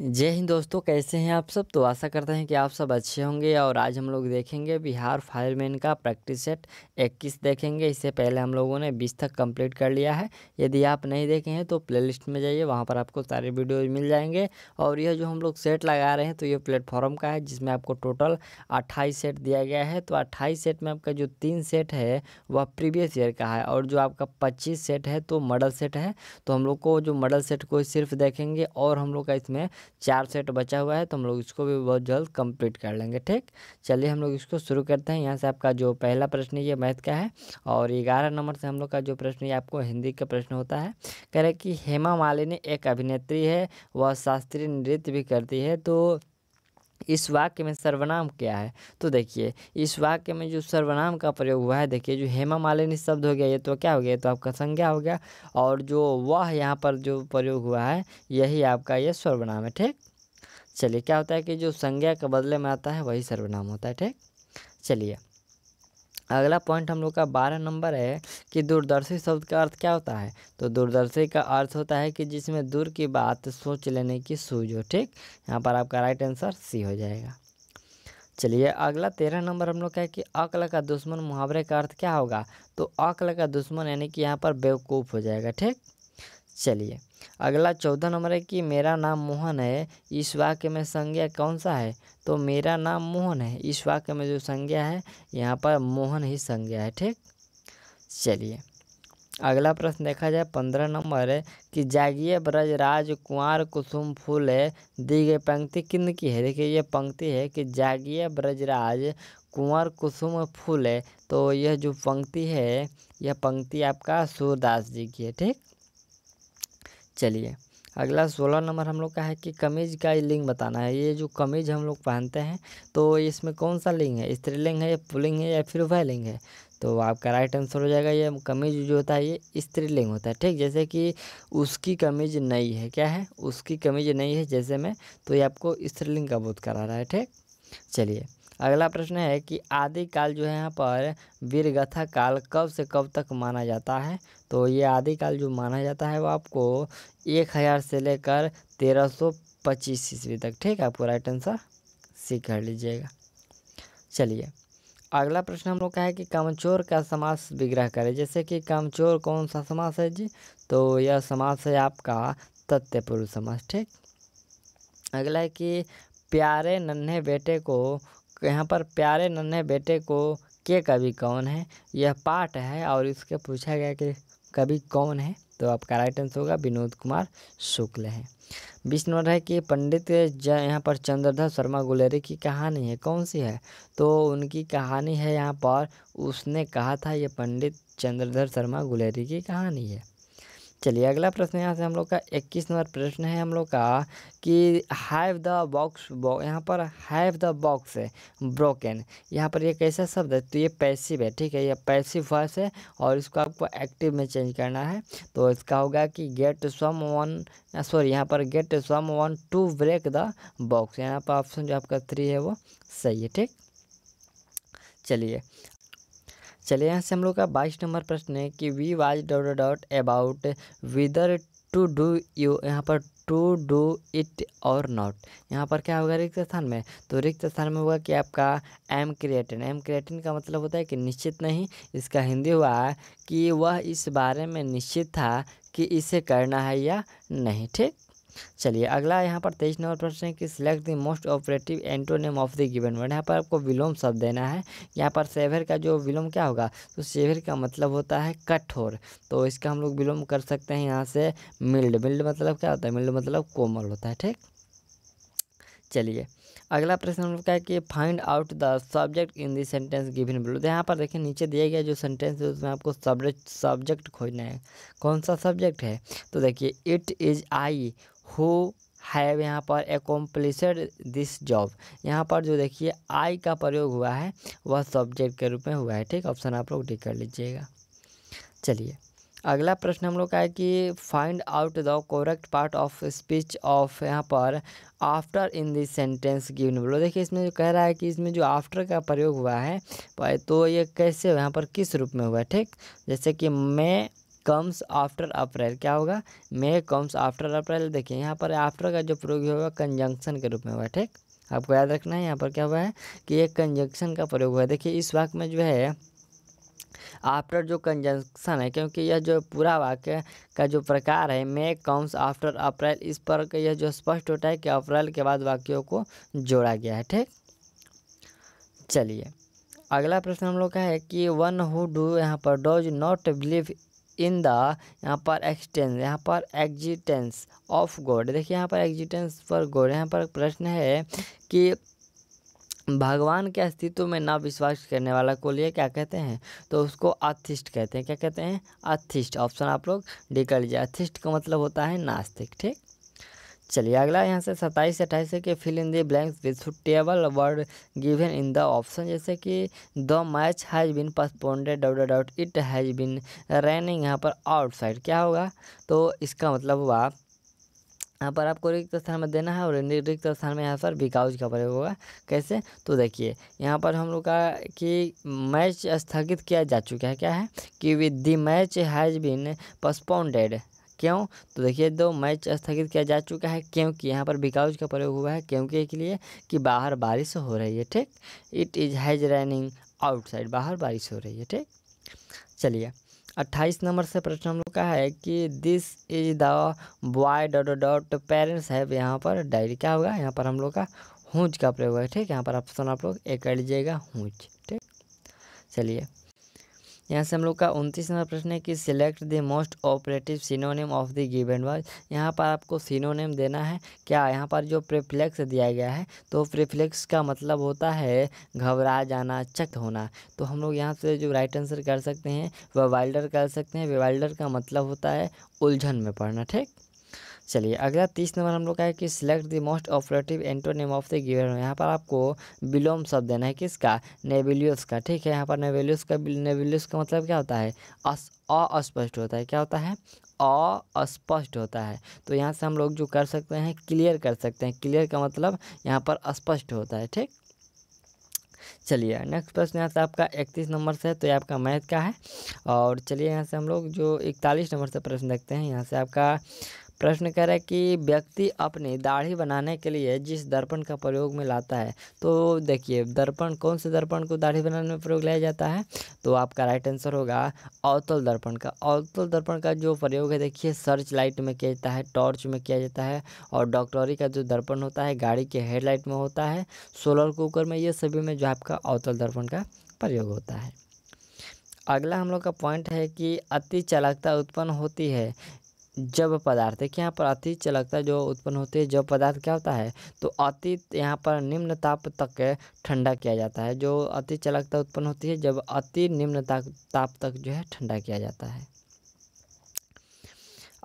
जय हिंद दोस्तों कैसे हैं आप सब तो आशा करते हैं कि आप सब अच्छे होंगे और आज हम लोग देखेंगे बिहार फायरमैन का प्रैक्टिस सेट 21 देखेंगे इससे पहले हम लोगों ने 20 तक कंप्लीट कर लिया है यदि आप नहीं देखे हैं तो प्लेलिस्ट में जाइए वहां पर आपको सारे वीडियोज मिल जाएंगे और यह जो हम लोग सेट लगा रहे हैं तो ये प्लेटफॉर्म का है जिसमें आपको टोटल अट्ठाईस सेट दिया गया है तो अट्ठाईस सेट में आपका जो तीन सेट है वह प्रीवियस ईयर का है और जो आपका पच्चीस सेट है तो मॉडल सेट है तो हम लोग को जो मॉडल सेट को सिर्फ देखेंगे और हम लोग का इसमें चार सेट बचा हुआ है तो हम लोग इसको भी बहुत जल्द कंप्लीट कर लेंगे ठीक चलिए हम लोग इसको शुरू करते हैं यहाँ से आपका जो पहला प्रश्न ये मैथ का है और ग्यारह नंबर से हम लोग का जो प्रश्न ये आपको हिंदी का प्रश्न होता है कह रहे कि हेमा मालिनी एक अभिनेत्री है वह शास्त्रीय नृत्य भी करती है तो इस वाक्य में सर्वनाम क्या है तो देखिए इस वाक्य में जो सर्वनाम का प्रयोग हुआ है देखिए जो हेमा मालिनी शब्द हो गया ये तो क्या हो गया ये तो आपका संज्ञा हो गया और जो वह यहाँ पर जो प्रयोग हुआ है यही आपका ये सर्वनाम है ठीक चलिए क्या होता है कि जो संज्ञा के बदले में आता है वही सर्वनाम होता है ठीक चलिए अगला पॉइंट हम लोग का बारह नंबर है कि दूरदर्शी शब्द का अर्थ क्या होता है तो दूरदर्शी का अर्थ होता है कि जिसमें दूर की बात सोच लेने की सूझ हो ठीक यहाँ पर आपका राइट आंसर सी हो जाएगा चलिए अगला तेरह नंबर हम लोग का है कि अकल का दुश्मन मुहावरे का अर्थ क्या होगा तो अकल का दुश्मन यानी कि यहाँ पर बेवकूफ़ हो जाएगा ठीक चलिए अगला चौदह नंबर है कि मेरा नाम मोहन है इस वाक्य में संज्ञा कौन सा है तो मेरा नाम मोहन है इस वाक्य में जो संज्ञा है यहाँ पर मोहन ही संज्ञा है ठीक चलिए अगला प्रश्न देखा जाए पंद्रह नंबर है कि जागीय ब्रज राज कुंवर कुसुम फूल है दी गई पंक्ति किन की है देखिए ये पंक्ति है कि जागीय ब्रजराज कुंवर कुसुम फूल है तो यह जो पंक्ति है यह पंक्ति आपका सूरदास जी की है ठीक चलिए अगला सोलह नंबर हम लोग का है कि कमीज का लिंग बताना है ये जो कमीज हम लोग पहनते हैं तो इसमें कौन सा लिंग है स्त्रीलिंग है या पुलिंग है या फिर वह लिंग है तो आपका राइट आंसर हो जाएगा ये कमीज जो होता है ये स्त्रीलिंग होता है ठीक जैसे कि उसकी कमीज नहीं है क्या है उसकी कमीज नहीं है जैसे में तो ये आपको स्त्रीलिंग का बोध करा रहा है ठीक चलिए अगला प्रश्न है कि आदिकाल जो है यहाँ पर वीरगथा काल कब से कब तक माना जाता है तो ये आदिकाल जो माना जाता है वो आपको एक हज़ार से लेकर तेरह सौ पच्चीस ईस्वी तक ठीक है आपको राइट आंसर सी कर लीजिएगा चलिए अगला प्रश्न हम लोग का है कि कमचोर का समास विग्रह करें जैसे कि कमचोर कौन सा समास है जी तो यह समास है आपका तथ्य पुरुष समास ठीक अगला है कि प्यारे नन्हे बेटे को यहाँ पर प्यारे नन्हे बेटे को के कवि कौन है यह पाठ है और इसके पूछा गया कि कवि कौन है तो आपका राइट आंसर होगा विनोद कुमार शुक्ल है बीस नंबर है कि पंडित यहाँ पर चंद्रधर शर्मा गुलेरी की कहानी है कौन सी है तो उनकी कहानी है यहाँ पर उसने कहा था ये पंडित चंद्रधर शर्मा गुलेरी की कहानी है चलिए अगला प्रश्न यहाँ से हम लोग का इक्कीस नंबर प्रश्न है हम लोग का कि हैव द बॉक्स यहाँ पर हैव द बॉक्स है ब्रोकन यहाँ पर ये कैसा शब्द है तो ये पैसिव है ठीक है ये पैसिव वॉइस है और इसको आपको एक्टिव में चेंज करना है तो इसका होगा कि गेट सम वन सॉरी यहाँ पर get some one to break the box यहाँ पर ऑप्शन जो आपका थ्री है वो सही है ठीक चलिए चलिए यहाँ से हम लोग का बाईस नंबर प्रश्न है कि we was dot dot about whether to do you यहाँ पर टू डू इट और नॉट यहाँ पर क्या होगा रिक्त स्थान में तो रिक्त स्थान में होगा कि आपका एम क्रिएटिन एम क्रिएटिन का मतलब होता है कि निश्चित नहीं इसका हिंदी हुआ कि वह इस बारे में निश्चित था कि इसे करना है या नहीं ठीक चलिए अगला यहाँ पर तेईस नंबर प्रश्न है कि select the most operative antonym of the given word यहाँ पर आपको विलोम शब्द देना है यहाँ पर सेवर का जो विलोम क्या होगा तो सेवर का मतलब होता है कठोर तो इसका हम लोग विलोम कर सकते हैं यहाँ से मिल्ड मिल्ड मतलब क्या होता है मिल्ड मतलब कोमल होता है ठीक चलिए अगला प्रश्न हम लोग का है कि find out the subject in the sentence given below तो यहाँ पर देखिए नीचे दिया गया जो सेंटेंस है उसमें आपको सब्जेक्ट सब्जेक्ट खोजना है कौन सा सब्जेक्ट है तो देखिए it is I who have यहाँ पर एकोम्प्लिसड दिस जॉब यहाँ पर जो देखिए आई का प्रयोग हुआ है वह सब्जेक्ट के रूप में हुआ है ठीक ऑप्शन आप लोग ठीक कर लीजिएगा चलिए अगला प्रश्न हम लोग का है कि find out the correct part of speech of यहाँ पर after in this sentence given below देखिए इसमें जो कह रहा है कि इसमें जो आफ्टर का प्रयोग हुआ है तो ये कैसे यहाँ पर किस रूप में हुआ है ठीक जैसे कि मैं कम्स आफ्टर अप्रैल क्या होगा मे कम्स आफ्टर अप्रैल देखिए यहाँ पर आफ्टर का जो प्रयोग हुआ कंजंक्शन के रूप में हुआ ठीक आपको याद रखना है यहाँ पर क्या हुआ है कि ये कंजंक्शन का प्रयोग हुआ देखिए इस वाक्य में जो है आफ्टर जो कंजंक्शन है क्योंकि यह जो पूरा वाक्य का जो प्रकार है मे कम्स आफ्टर अप्रैल इस पर यह जो स्पष्ट होता है कि अप्रैल के बाद वाक्यों को जोड़ा गया है ठीक चलिए अगला प्रश्न हम लोग का है कि वन हु डू यहाँ पर does not believe in the यहाँ पर एक्सटेंस यहाँ पर एग्जिटेंस ऑफ गॉड देखिए यहाँ पर एग्जिटेंस फॉर गॉड यहाँ पर प्रश्न है कि भगवान के अस्तित्व में ना विश्वास करने वाला को लिए क्या कहते हैं तो उसको आथिस्ट कहते हैं क्या कहते हैं आथिस्ट ऑप्शन आप लोग डी कर लीजिए अथिस्ट का मतलब होता है नास्तिक ठीक चलिए अगला यहाँ से सत्ताईस अट्ठाईस है कि fill in the blanks with suitable word given in the option जैसे कि the match has been postponed dot dot it has been running यहाँ पर आउटसाइड क्या होगा तो इसका मतलब हुआ यहाँ पर आपको रिक्त स्थान में देना है और रिक्त स्थान में यहाँ पर बिकाउज का प्रयोग होगा कैसे तो देखिए यहाँ पर हम लोग का कि मैच स्थगित किया जा चुका है क्या है कि with the match has been postponed क्यों तो देखिए दो मैच स्थगित किया जा चुका है क्योंकि यहाँ पर बिकाउज का प्रयोग हुआ है क्योंकि के लिए कि बाहर बारिश हो रही है ठीक it is has running outside बाहर बारिश हो रही है ठीक चलिए अट्ठाईस नंबर से प्रश्न हम लोग का है कि this is the boy dot dot parents है यहाँ पर डायरी क्या होगा यहाँ पर हम लोग का हूँच का प्रयोग है ठीक यहाँ पर ऑप्शन आप लोग एक कर लीजिएगा हूँच ठीक चलिए यहाँ से हम लोग का उनतीस नंबर प्रश्न है कि select the most operative synonym of the given word यहाँ पर आपको सीनोनेम देना है क्या यहाँ पर जो प्रिफ्लेक्स दिया गया है तो प्रिफ्लेक्स का मतलब होता है घबरा जाना चक होना तो हम लोग यहाँ से जो राइट आंसर कर सकते हैं वह वाइल्डर कर सकते हैं वाइल्डर का मतलब होता है उलझन में पढ़ना ठीक चलिए अगला तीस नंबर हम लोग का है कि select the most operative antonym of the given यहाँ पर आपको बिलोम शब्द देना है किसका नेविलियस का ठीक है यहाँ पर नेविलियस का नेविलियस का मतलब क्या होता है अस्पष्ट होता है क्या होता है अस्पष्ट होता है तो यहाँ से हम लोग जो कर सकते हैं क्लियर कर सकते हैं क्लियर का मतलब यहाँ पर स्पष्ट होता है ठीक चलिए नेक्स्ट प्रश्न यहाँ से आपका इकतीस नंबर से है तो ये आपका मैथ का है और चलिए यहाँ से हम लोग जो इकतालीस नंबर से प्रश्न देखते हैं यहाँ से आपका प्रश्न है कि व्यक्ति अपनी दाढ़ी बनाने के लिए जिस दर्पण का प्रयोग में लाता है तो देखिए दर्पण कौन से दर्पण को दाढ़ी बनाने में प्रयोग लाया जाता है तो आपका राइट आंसर होगा अवतल दर्पण का अवतल दर्पण का जो प्रयोग है देखिए सर्च लाइट में किया जाता है टॉर्च में किया जाता है और डॉक्टरी का जो दर्पण होता है गाड़ी के हेडलाइट में होता है सोलर कुकर में ये सभी में जो आपका अवतल दर्पण का प्रयोग होता है अगला हम लोग का पॉइंट है कि अति चालकता उत्पन्न होती है जब पदार्थ देखिए यहाँ पर अति चलकता जो उत्पन्न होती है जब पदार्थ क्या होता है तो अति यहाँ पर निम्न ताप तक ठंडा किया जाता है जो अति चलकता उत्पन्न होती है जब अति निम्न ताप तक जो है ठंडा किया जाता है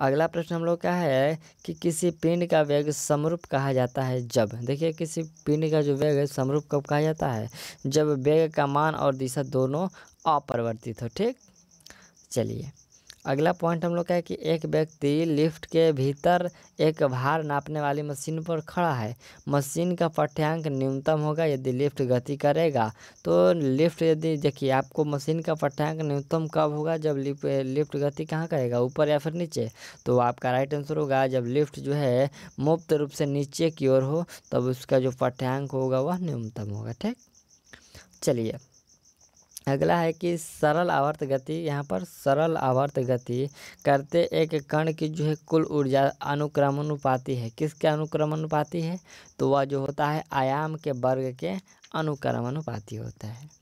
अगला प्रश्न हम लोग का है कि किसी पिंड का वेग समरूप कहा जाता है जब देखिए किसी पिंड का जो वेग है समरूप कब कहा जाता है जब वेग का मान और दिशा दोनों अपरिवर्तित हो ठीक चलिए अगला पॉइंट हम लोग का है कि एक व्यक्ति लिफ्ट के भीतर एक भार नापने वाली मशीन पर खड़ा है मशीन का पठ्यांक न्यूनतम होगा यदि लिफ्ट गति करेगा तो लिफ्ट यदि देखिए आपको मशीन का पठ्यांक न्यूनतम कब होगा जब लिफ्ट लिफ्ट गति कहाँ करेगा ऊपर या फिर नीचे तो आपका राइट आंसर होगा जब लिफ्ट जो है मुफ्त रूप से नीचे की ओर हो तब उसका जो पठ्यांक होगा वह न्यूनतम होगा ठीक चलिए अगला है कि सरल आवर्त गति यहाँ पर सरल आवर्त गति करते एक कण की जो है कुल ऊर्जा अनुक्रमानुपाती है किसके अनुक्रमानुपाती है तो वह जो होता है आयाम के वर्ग के अनुक्रमानुपाती होता है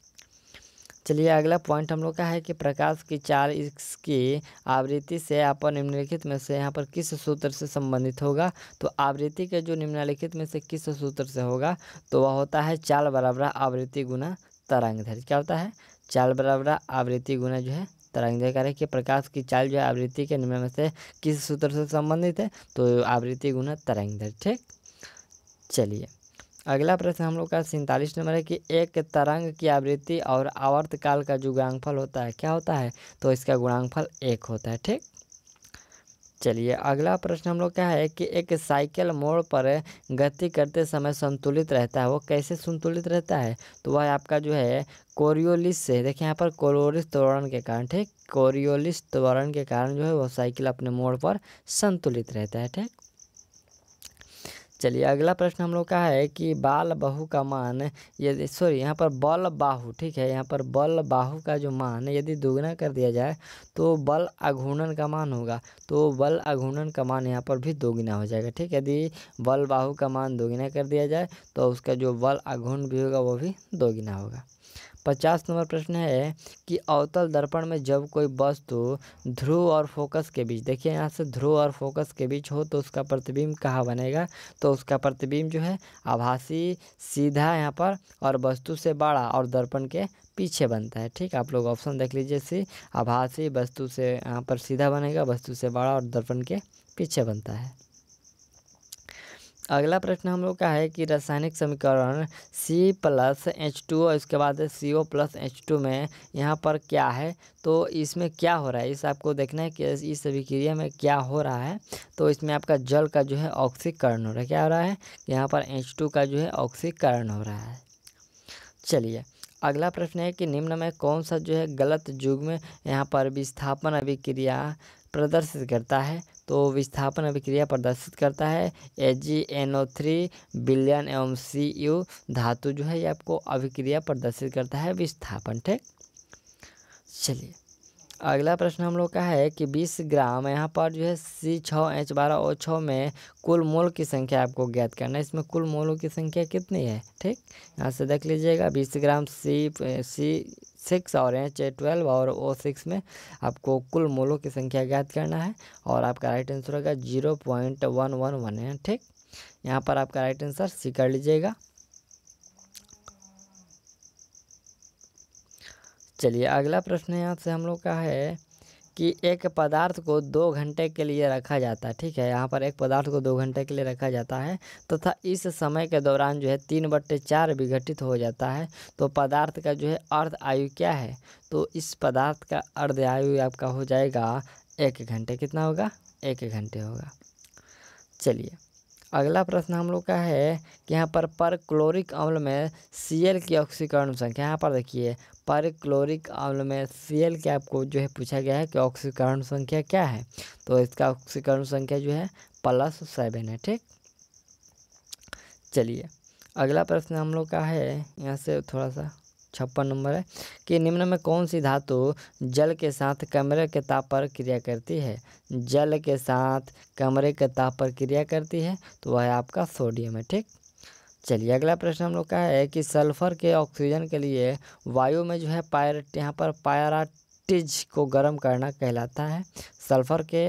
चलिए अगला पॉइंट हम लोग का है कि प्रकाश की चार इसकी आवृत्ति से अपन निम्नलिखित में से यहाँ पर किस सूत्र से संबंधित होगा तो आवृत्ति के जो निम्नलिखित में से किस सूत्र से होगा तो वह होता है चाल बराबर आवृत्ति गुना तरंग धैर्य क्या होता है चाल बराबर आवृत्ति गुना जो है तरंग देकर कि प्रकाश की चाल जो है आवृत्ति के निम्न में से किस सूत्र से संबंधित है तो आवृत्ति गुना तरंग दर ठीक चलिए अगला प्रश्न हम लोग का सैंतालीस नंबर है कि एक तरंग की आवृत्ति और आवर्त काल का जो गुणांगफल होता है क्या होता है तो इसका गुणांगफल एक होता है ठीक चलिए अगला प्रश्न हम लोग का है कि एक साइकिल मोड़ पर गति करते समय संतुलित रहता है वो कैसे संतुलित रहता है तो वह आपका जो है कोरियोलिस से देखिए यहाँ पर कोलोरिस त्वरण के कारण ठीक कोरियोलिस त्वरण के कारण जो है वो साइकिल अपने मोड़ पर संतुलित रहता है ठीक चलिए अगला प्रश्न हम लोग का है कि बाल बाहु का मान यदि सॉरी यहाँ पर बल बाहु ठीक है यहाँ पर बल बाहु का जो मान यदि दोगुना कर दिया जाए तो बल अघूर्णन का मान होगा तो बल अघूर्णन का मान यहाँ पर भी दोगुना हो जाएगा ठीक है यदि बल बाहु का मान दोगुना कर दिया जाए तो उसका जो बल अघूर्ण भी होगा वो भी दोगुना होगा पचास नंबर प्रश्न है कि अवतल दर्पण में जब कोई वस्तु ध्रुव और फोकस के बीच देखिए यहाँ से ध्रुव और फोकस के बीच हो तो उसका प्रतिबिंब कहाँ बनेगा तो उसका प्रतिबिंब जो है आभासी सीधा यहाँ पर और वस्तु से बड़ा और दर्पण के पीछे बनता है ठीक आप लोग ऑप्शन देख लीजिए सी आभासी वस्तु से यहाँ पर सीधा बनेगा वस्तु से बड़ा और दर्पण के पीछे बनता है अगला प्रश्न हम लोग का है कि रासायनिक समीकरण C प्लस एच टू और इसके बाद C O plus H two में यहाँ पर क्या है तो इसमें क्या हो रहा है इस आपको देखना है कि इस अभिक्रिया में क्या हो रहा है तो इसमें आपका जल का जो है ऑक्सीकरण हो रहा है क्या हो रहा है यहाँ पर एच टू का जो है ऑक्सीकरण हो रहा है चलिए अगला प्रश्न है कि निम्न में कौन सा जो है गलत युग में यहाँ पर विस्थापन अभिक्रिया प्रदर्शित करता है तो विस्थापन अभिक्रिया प्रदर्शित करता है A G N O three billion एवं सी यू धातु जो है ये आपको अभिक्रिया प्रदर्शित करता है विस्थापन ठीक चलिए अगला प्रश्न हम लोग का है कि 20 ग्राम यहाँ पर जो है सी छः एच बारह ओ छः में कुल मोल की संख्या आपको ज्ञात करना है इसमें कुल मोलों की संख्या कितनी है ठीक यहाँ से देख लीजिएगा 20 ग्राम सी सी सिक्स और एच ए ट्वेल्व और ओ सिक्स में आपको कुल मोलों की संख्या ज्ञात करना है और आपका राइट आंसर होगा zero point one one one है ठीक यहाँ पर आपका राइट आंसर सी कर लीजिएगा चलिए अगला प्रश्न यहाँ से हम लोग का है कि एक पदार्थ को दो घंटे के लिए रखा जाता है ठीक है यहाँ पर एक पदार्थ को दो घंटे के लिए रखा जाता है तथा तो इस समय के दौरान जो है तीन बट्टे चार विघटित हो जाता है तो पदार्थ का जो है अर्ध आयु क्या है तो इस पदार्थ का अर्ध आयु आपका हो जाएगा एक घंटे कितना होगा एक घंटे होगा चलिए अगला प्रश्न हम लोग का है कि यहाँ पर पर क्लोरिक अम्ल में सी एल की ऑक्सीकरण संख्या यहाँ पर देखिए पर क्लोरिक अम्ल में सी एल के आपको जो है पूछा गया है कि ऑक्सीकरण संख्या क्या है तो इसका ऑक्सीकरण संख्या जो है प्लस सेवन है ठीक चलिए अगला प्रश्न हम लोग का है यहाँ से थोड़ा सा छप्पन नंबर है कि निम्न में कौन सी धातु जल के साथ कमरे के ताप पर क्रिया करती है जल के साथ कमरे के ताप पर क्रिया करती है तो वह आपका सोडियम है ठीक चलिए अगला प्रश्न हम लोग का है कि सल्फर के ऑक्सीजन के लिए वायु में जो है पायर यहाँ पर पायरा को गर्म करना कहलाता है सल्फर के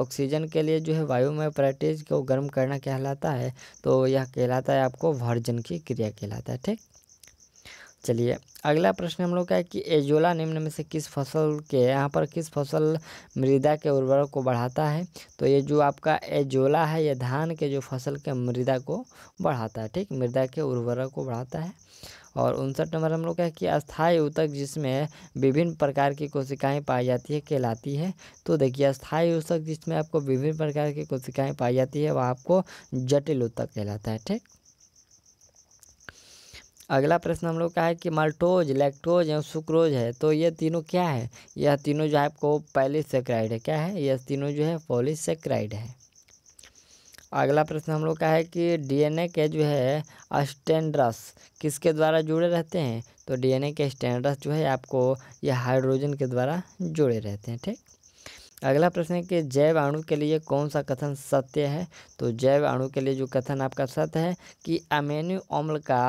ऑक्सीजन के लिए जो है वायु में प्रैक्टिस को गर्म करना कहलाता है तो यह कहलाता है आपको वर्जन की क्रिया कहलाता है ठीक चलिए अगला प्रश्न हम लोग का है कि एजोला निम्न में से किस फसल के यहाँ पर किस फसल मृदा के उर्वरक को बढ़ाता है तो ये जो आपका एजोला है ये धान के जो फसल के मृदा को बढ़ाता है ठीक मृदा के उर्वरक को बढ़ाता है और उनसठ नंबर हम लोग का है कि अस्थाई ऊतक जिसमें विभिन्न प्रकार की कोशिकाएँ पाई जाती है कहलाती है तो देखिए अस्थायी ऊतक जिसमें आपको विभिन्न प्रकार की कोशिकाएँ पाई जाती है वह आपको जटिल ऊतक कहलाता है ठीक अगला प्रश्न हम लोग का है कि माल्टोज लैक्टोज एवं सुक्रोज है तो ये तीनों क्या है यह तीनों जो है आपको पैलिसक्राइड है क्या है यह तीनों जो है पॉलिसेक्राइड है अगला प्रश्न हम लोग का है कि डीएनए के जो है अस्टेंड्रस किसके द्वारा जुड़े रहते हैं तो डीएनए के स्टैंड्रस जो है आपको यह हाइड्रोजन के द्वारा जुड़े रहते हैं ठीक अगला प्रश्न है कि जैव अणु के लिए कौन सा कथन सत्य है तो जैव अणु के लिए जो कथन आपका सत्य है कि अमेन्यू अम्ल का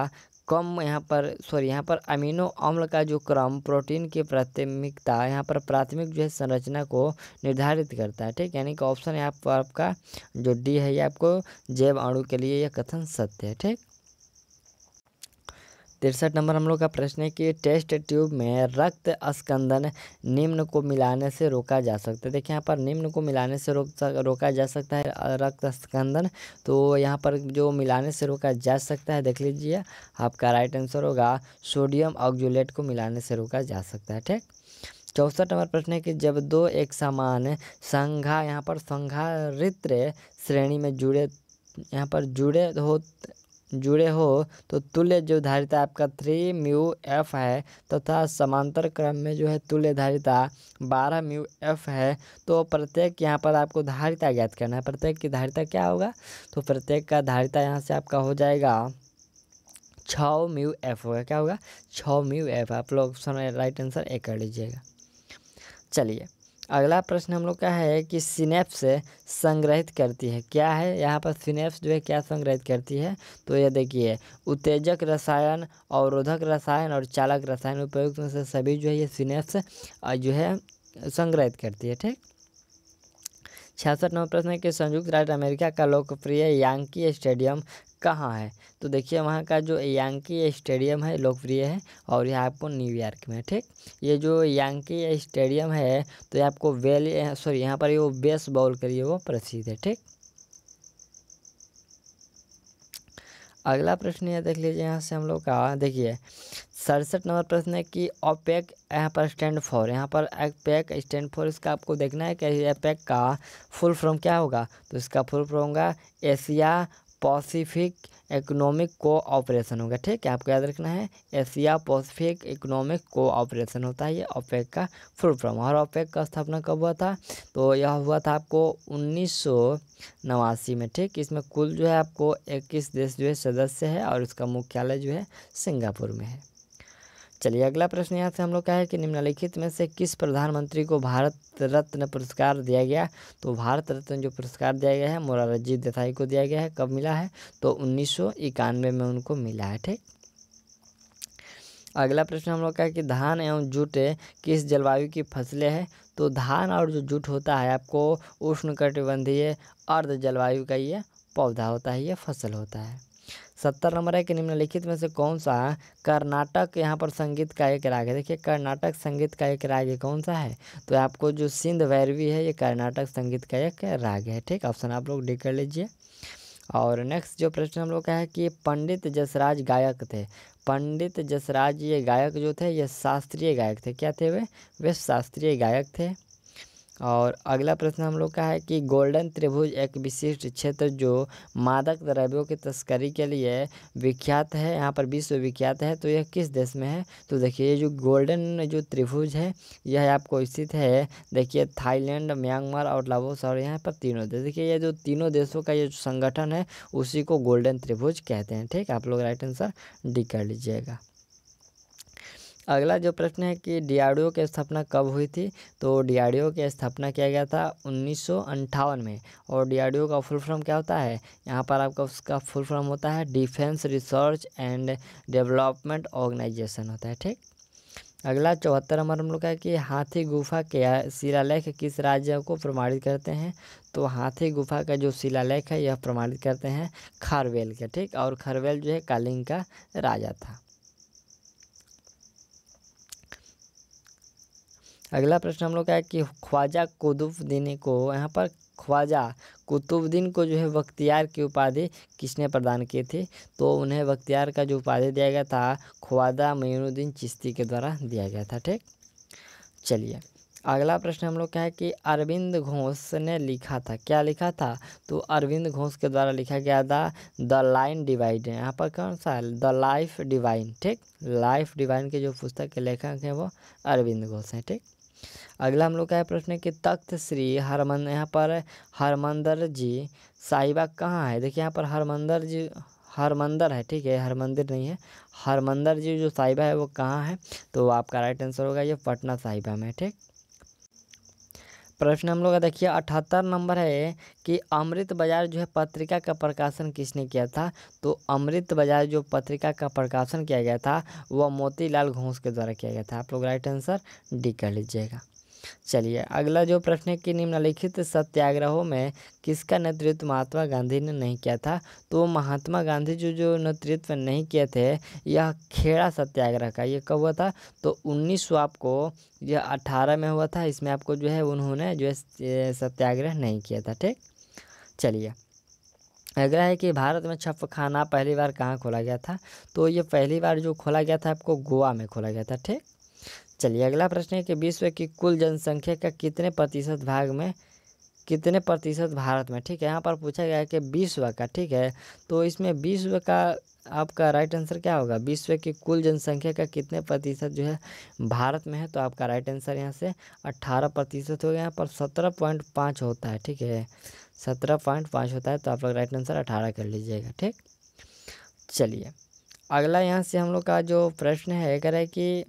कम यहाँ पर सॉरी यहाँ पर अमीनो अम्ल का जो क्रम प्रोटीन की प्राथमिकता यहाँ पर प्राथमिक जो है संरचना को निर्धारित करता है ठीक यानी कि ऑप्शन यहाँ पर आपका जो डी है ये आपको जैव अणु के लिए यह कथन सत्य है ठीक तिरसठ नंबर हम लोग का प्रश्न है कि टेस्ट ट्यूब में रक्त स्कंदन निम्न को मिलाने से रोका जा सकता है देखिए यहाँ पर निम्न को मिलाने से रोक रोका जा सकता है रक्त स्कंदन तो यहाँ पर जो मिलाने से रोका जा सकता है देख लीजिए आपका राइट आंसर होगा सोडियम ऑक्जुलेट को मिलाने से रोका जा सकता है ठीक चौसठ नंबर प्रश्न है कि जब दो एक समान संघा यहाँ पर संघारित्र श्रेणी में जुड़े यहाँ पर जुड़े हो जुड़े हो तो तुल्य जो धारिता आपका थ्री म्यू एफ है तथा तो समांतर क्रम में जो है तुल्य धारिता बारह म्यू एफ है तो प्रत्येक यहाँ पर आपको धारिता ज्ञात करना है प्रत्येक की धारिता क्या होगा तो प्रत्येक का धारिता यहाँ से आपका हो जाएगा छ म्यू एफ होगा क्या होगा छ म्यू एफ आप लोग ऑप्शन राइट आंसर ए कर लीजिएगा चलिए अगला प्रश्न हम लोग का है कि सिनेप्स संग्रहित करती है क्या है यहाँ पर सिनेप्स जो है क्या संग्रहित करती है तो ये देखिए उत्तेजक रसायन अवरोधक रसायन और चालक रसायन उपयुक्त से सभी जो है ये सिनेप्स जो है संग्रहित करती है ठीक छियासठ नंबर प्रश्न है कि संयुक्त राज्य अमेरिका का लोकप्रिय यांकी स्टेडियम कहाँ है तो देखिए वहाँ का जो यांकी स्टेडियम है लोकप्रिय है और यह आपको न्यूयॉर्क में ठीक ये जो यांकी स्टेडियम है तो ये आपको वेल सॉरी यहाँ पर वो बेस बॉल के लिए वो प्रसिद्ध है ठीक अगला प्रश्न ये देख लीजिए यहाँ से हम लोग का देखिए सड़सठ नंबर प्रश्न है कि ओपेक यहाँ पर स्टैंड फॉर यहाँ पर एपेक स्टैंड फॉर इसका आपको देखना है कि एपेक का फुल फॉर्म क्या होगा तो इसका फुल फॉर्म होगा एशिया पॉसिफिक इकोनॉमिक कोऑपरेशन होगा ठीक है आपको याद रखना है एशिया पॉसिफिक इकोनॉमिक कोऑपरेशन होता है ये ओपेक का फुल फॉर्म और ओपेक का स्थापना कब हुआ था तो यह हुआ था आपको उन्नीस नवासी में ठीक इसमें कुल जो है आपको इक्कीस देश जो है सदस्य है और इसका मुख्यालय जो है सिंगापुर में है चलिए अगला प्रश्न यहाँ से हम लोग का है कि निम्नलिखित में से किस प्रधानमंत्री को भारत रत्न पुरस्कार दिया गया तो भारत रत्न जो पुरस्कार दिया गया है मोरारजी देसाई को दिया गया है कब मिला है तो उन्नीस में उनको मिला है ठीक अगला प्रश्न हम लोग का है कि धान एवं जूट किस जलवायु की फसलें हैं तो धान और जो जूट होता है आपको उष्णकटिबंधीय अर्ध जलवायु का ये पौधा होता है ये फसल होता है सत्तर नंबर है कि निम्नलिखित में से कौन सा कर्नाटक यहाँ पर संगीत का एक राग है देखिए कर्नाटक संगीत का एक राग है कौन सा है तो आपको जो सिंध वैरवी है ये कर्नाटक संगीत का एक राग है ठीक ऑप्शन आप लोग डी कर लीजिए और नेक्स्ट जो प्रश्न हम लोग का है कि पंडित जसराज गायक थे पंडित जसराज ये गायक जो थे ये शास्त्रीय गायक थे क्या थे वे वे शास्त्रीय गायक थे और अगला प्रश्न हम लोग का है कि गोल्डन त्रिभुज एक विशिष्ट क्षेत्र जो मादक द्रव्यों की तस्करी के लिए विख्यात है यहाँ पर विश्व विख्यात है तो यह किस देश में है तो देखिए ये जो गोल्डन जो त्रिभुज है यह आपको स्थित है देखिए थाईलैंड म्यांमार और लाओस और यहाँ पर तीनों देश देखिए ये जो तीनों देशों का ये संगठन है उसी को गोल्डन त्रिभुज कहते हैं ठीक आप लोग राइट आंसर डी कर लीजिएगा अगला जो प्रश्न है कि डीआरडीओ की स्थापना कब हुई थी तो डीआरडीओ की स्थापना किया गया था उन्नीस में और डीआरडीओ का फुल फॉर्म क्या होता है यहाँ पर आपका उसका फुल फॉर्म होता है defence research and development organisation होता है ठीक अगला चौहत्तर नंबर हम लोग का है कि हाथी गुफा के शिलालेख किस राज्य को प्रमाणित करते हैं तो हाथी गुफा का जो शिलालेख है यह प्रमाणित करते हैं खारवेल के ठीक और खरवेल जो है कालिंग का राजा था अगला प्रश्न हम लोग का है कि ख्वाजा कुतुबुद्दीन को यहाँ पर ख्वाजा कुतुबुद्दीन को जो है बख्तियार की उपाधि किसने प्रदान किए थे तो उन्हें बख्तियार का जो उपाधि दिया गया था ख्वाजा मयूनुद्दीन चिश्ती के द्वारा दिया गया था ठीक चलिए अगला प्रश्न हम लोग का है कि अरविंद घोष ने लिखा था क्या लिखा था तो अरविंद घोष के द्वारा लिखा गया था द लाइन डिवाइड यहाँ पर कौन सा द लाइफ डिवाइन ठीक लाइफ डिवाइन के जो पुस्तक के लेखक हैं वो अरविंद घोष हैं ठीक अगला हम लोग का है प्रश्न कि तख्त श्री हरमन यहाँ पर हरमंदर जी साहिबा कहाँ है देखिए यहाँ पर हरमंदर जी हरमंदर है ठीक है हरमंदिर नहीं है हरमंदर जी जो साहिबा है वो कहाँ है तो आपका राइट आंसर होगा ये पटना साहिबा में ठीक प्रश्न हम लोग का देखिए अठहत्तर नंबर है कि अमृत बाजार जो है पत्रिका का प्रकाशन किसने किया था तो अमृत बाजार जो पत्रिका का प्रकाशन किया गया था वह मोतीलाल घोष के द्वारा किया गया था आप लोग राइट आंसर डी कर लीजिएगा चलिए अगला जो प्रश्न है कि निम्नलिखित सत्याग्रहों में किसका नेतृत्व महात्मा गांधी ने नहीं किया था तो महात्मा गांधी जो जो नेतृत्व नहीं किए थे यह खेड़ा सत्याग्रह का यह कब हुआ था तो उन्नीस आपको यह अठारह में हुआ था इसमें आपको जो है उन्होंने जो है सत्याग्रह नहीं किया था ठीक चलिए अगला है कि भारत में छप खाना पहली बार कहाँ खोला गया था तो ये पहली बार जो खोला गया था आपको गोवा में खोला गया था ठीक चलिए अगला प्रश्न है कि विश्व की कुल जनसंख्या का कितने प्रतिशत भाग में कितने प्रतिशत भारत में ठीक है यहाँ पर पूछा गया है कि विश्व का ठीक है तो इसमें विश्व का आपका राइट आंसर क्या होगा विश्व की कुल जनसंख्या का कितने प्रतिशत जो है भारत में है तो आपका राइट आंसर यहाँ से अट्ठारह प्रतिशत हो गया यहाँ पर सत्रह पॉइंट पाँच होता है ठीक है सत्रह पॉइंट पाँच होता है तो आप लोग राइट आंसर अठारह कर लीजिएगा ठीक चलिए अगला यहाँ से हम लोग का जो प्रश्न है कह रहा है कि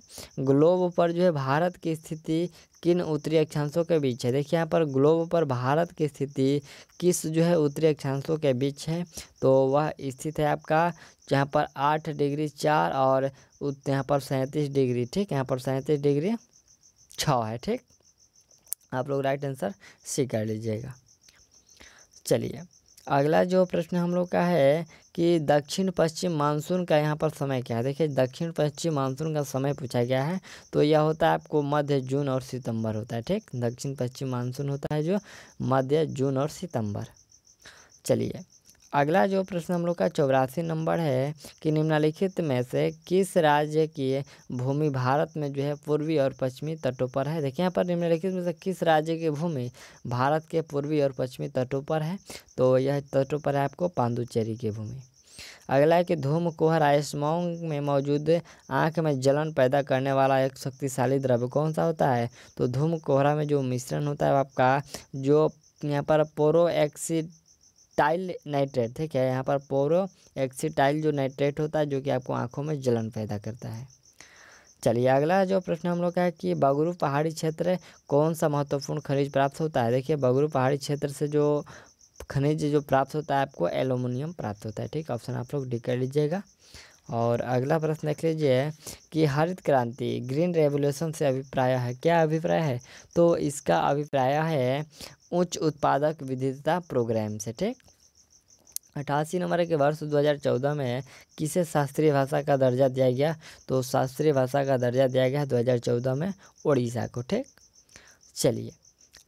ग्लोब पर जो है भारत की स्थिति किन उत्तरी अक्षांशों के बीच है देखिए यहाँ पर ग्लोब पर भारत की स्थिति किस जो है उत्तरी अक्षांशों के बीच है तो वह स्थित है आपका जहाँ पर आठ डिग्री चार और यहाँ पर सैंतीस डिग्री ठीक यहाँ पर सैंतीस डिग्री छ है ठीक आप लोग राइट आंसर सी कर लीजिएगा चलिए अगला जो प्रश्न हम लोग का है कि दक्षिण पश्चिम मानसून का यहाँ पर समय क्या है देखिए दक्षिण पश्चिम मानसून का समय पूछा गया है तो यह होता है आपको मध्य जून और सितंबर होता है ठीक दक्षिण पश्चिम मानसून होता है जो मध्य जून और सितंबर चलिए अगला जो प्रश्न हम लोग का चौरासी नंबर है कि निम्नलिखित में से किस राज्य की भूमि भारत में जो है पूर्वी और पश्चिमी तटों पर है देखिए यहाँ पर निम्नलिखित में से किस राज्य की भूमि भारत के पूर्वी और पश्चिमी तटों पर है तो यह तटों पर है आपको पांडुचेरी की भूमि अगला है कि धूम कोहर आयुष्माओं में मौजूद आँख में जलन पैदा करने वाला एक शक्तिशाली द्रव्य कौन सा होता है तो धूम कोहरा में जो मिश्रण होता है आपका जो यहाँ पर पोरो टाइल नाइट्रेट ठीक है यहाँ पर पोरो एक्सीटाइल जो नाइट्रेट होता है जो कि आपको आँखों में जलन पैदा करता है चलिए अगला जो प्रश्न हम लोग का है कि बगरू पहाड़ी क्षेत्र कौन सा महत्वपूर्ण खनिज प्राप्त होता है देखिए बगरू पहाड़ी क्षेत्र से जो खनिज जो प्राप्त होता है आपको एलुमिनियम प्राप्त होता है ठीक ऑप्शन आप लोग डी कर लीजिएगा और अगला प्रश्न देख लीजिए कि हरित क्रांति ग्रीन रेवोल्यूशन से अभिप्राय है क्या अभिप्राय है तो इसका अभिप्राय है उच्च उत्पादक विधिता प्रोग्राम से ठीक अठासी नंबर के वर्ष 2014 में किसे शास्त्रीय भाषा का दर्जा दिया गया तो शास्त्रीय भाषा का दर्जा दिया गया 2014 में उड़ीसा को ठीक चलिए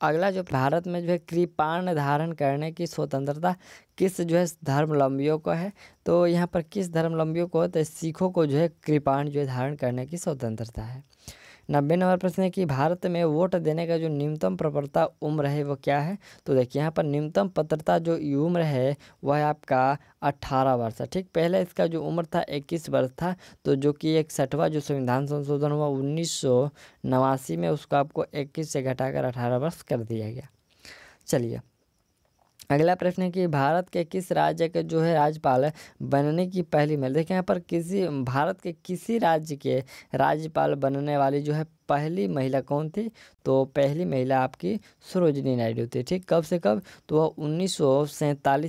अगला जो भारत में जो है कृपाण धारण करने की स्वतंत्रता किस जो है धर्मलंबियों को है तो यहाँ पर किस धर्मलंबियों को तो सिखों को जो है कृपाण जो है धारण करने की स्वतंत्रता है नब्बे नंबर प्रश्न है कि भारत में वोट देने का जो न्यूनतम प्रपत्रता उम्र है वो क्या है तो देखिए यहाँ पर न्यूनतम पत्रता जो उम्र है वह है आपका अट्ठारह वर्ष है ठीक पहले इसका जो उम्र था इक्कीस वर्ष था तो जो कि एक सठवा जो संविधान संशोधन हुआ उन्नीस नवासी में उसको आपको इक्कीस से घटाकर अठारह वर्ष कर दिया गया चलिए अगला प्रश्न है कि भारत के किस राज्य के जो है राज्यपाल बनने की पहली महिला देखिए यहाँ पर किसी भारत के किसी राज्य के राज्यपाल बनने वाली जो है पहली महिला कौन थी तो पहली महिला आपकी सरोजनी नायडू थी ठीक कब से कब तो वह उन्नीस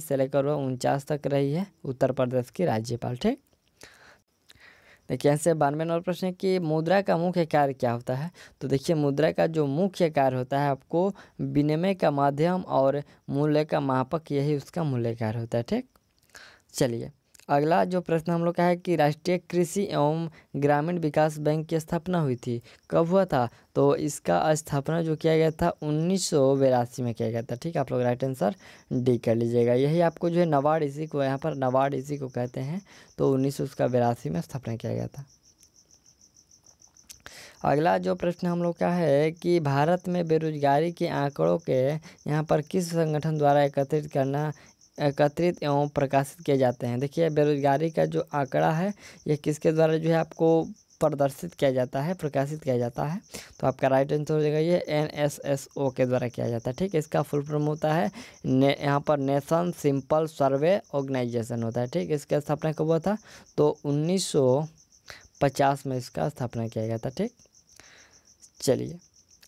से लेकर वह उनचास तक रही है उत्तर प्रदेश की राज्यपाल ठीक देखिए ऐसे बानवे नंबर प्रश्न है कि मुद्रा का मुख्य कार्य क्या होता है तो देखिए मुद्रा का जो मुख्य कार्य होता है आपको विनिमय का माध्यम और मूल्य का मापक यही उसका मूल्य कार्य होता है ठीक चलिए अगला जो प्रश्न हम लोग का है कि राष्ट्रीय कृषि एवं ग्रामीण विकास बैंक की स्थापना हुई थी कब हुआ था तो इसका स्थापना जो किया गया था उन्नीस में किया गया था ठीक है आप लोग राइट आंसर डी कर लीजिएगा यही आपको जो है नवाड इसी को यहाँ पर नवाड इसी को कहते हैं तो उन्नीस में स्थापना किया गया था अगला जो प्रश्न हम लोग का है कि भारत में बेरोजगारी के आंकड़ों के यहाँ पर किस संगठन द्वारा एकत्रित करना एकत्रित एवं प्रकाशित किए जाते हैं देखिए बेरोजगारी का जो आंकड़ा है यह किसके द्वारा जो है आपको प्रदर्शित किया जाता है प्रकाशित किया जाता है तो आपका राइट आंसर हो जाएगा ये एन एस एस ओ के द्वारा किया जाता है ठीक है इसका फुल फॉर्म होता है ने यहाँ पर नेशन सिंपल सर्वे ऑर्गेनाइजेशन होता है ठीक इसका स्थापना कब हुआ था तो 1950 में इसका स्थापना किया गया था ठीक चलिए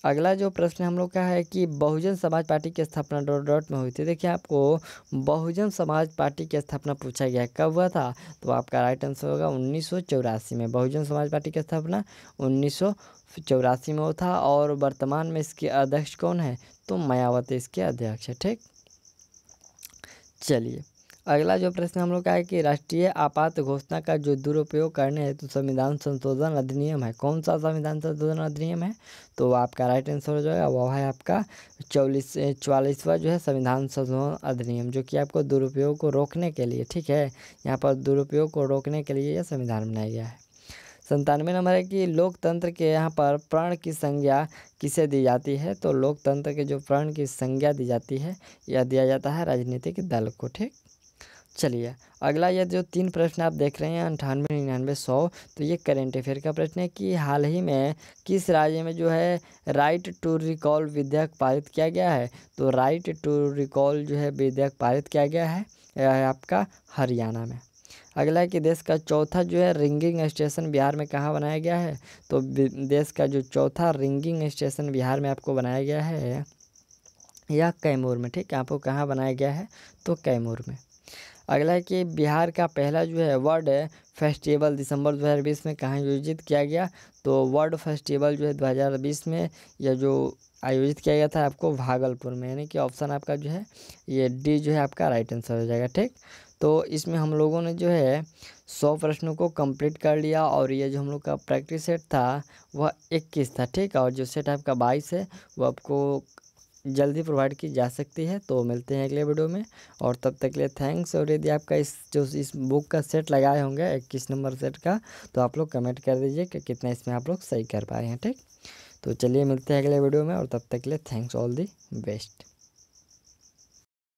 अगला जो प्रश्न हम लोग का है कि बहुजन समाज पार्टी की स्थापना डॉट डॉट में हुई थी देखिए आपको बहुजन समाज पार्टी की स्थापना पूछा गया है कब हुआ था तो आपका राइट आंसर होगा उन्नीस में बहुजन समाज पार्टी की स्थापना उन्नीस चौरासी में होता था और वर्तमान में इसके अध्यक्ष कौन है तो मायावती इसके अध्यक्ष है ठीक चलिए अगला जो प्रश्न हम लोग का है कि राष्ट्रीय आपात घोषणा का जो दुरुपयोग करने हेतु तो संविधान संशोधन अधिनियम है कौन सा संविधान संशोधन अधिनियम है तो आपका राइट आंसर हो जाएगा वह है आपका चौलीस चवालीसवा जो है संविधान संशोधन अधिनियम जो कि आपको दुरुपयोग को रोकने के लिए ठीक है यहाँ पर दुरुपयोग को रोकने के लिए यह संविधान बनाया गया है संतानवे नंबर है कि लोकतंत्र के यहाँ पर प्राण की संज्ञा किसे दी जाती है तो लोकतंत्र के जो प्राण की संज्ञा दी जाती है यह दिया जाता है राजनीतिक दल को ठीक चलिए अगला ये जो तीन प्रश्न आप देख रहे हैं अंठानवे निन्यानवे सौ तो ये करेंट अफेयर का प्रश्न है कि हाल ही में किस राज्य में जो है राइट टू रिकॉल विधेयक पारित किया गया है तो राइट टू रिकॉल जो है विधेयक पारित किया गया है यह है आपका हरियाणा में अगला कि देश का चौथा जो है रिंगिंग स्टेशन बिहार में कहाँ बनाया गया है तो देश का जो चौथा रिंगिंग स्टेशन बिहार में आपको बनाया गया है यह कैमूर में ठीक है आपको कहाँ बनाया गया है तो कैमूर में अगला है कि बिहार का पहला जो है वर्ल्ड फेस्टिवल दिसंबर 2020 में कहाँ आयोजित किया गया तो वर्ल्ड फेस्टिवल जो है 2020 में यह जो आयोजित किया गया था आपको भागलपुर में यानी कि ऑप्शन आपका जो है ये डी जो है आपका राइट आंसर हो जाएगा ठीक तो इसमें हम लोगों ने जो है सौ प्रश्नों को कंप्लीट कर लिया और ये जो हम लोग का प्रैक्टिस सेट था वह इक्कीस था ठीक और जो सेट आपका बाईस है वो आपको जल्दी प्रोवाइड की जा सकती है तो मिलते हैं अगले वीडियो में और तब तक के लिए थैंक्स और यदि आपका इस जो इस बुक का सेट लगाए होंगे इक्कीस नंबर सेट का तो आप लोग कमेंट कर दीजिए कि कितना इसमें आप लोग सही कर पाए हैं ठीक तो चलिए मिलते हैं अगले वीडियो में और तब तक के लिए थैंक्स ऑल दी बेस्ट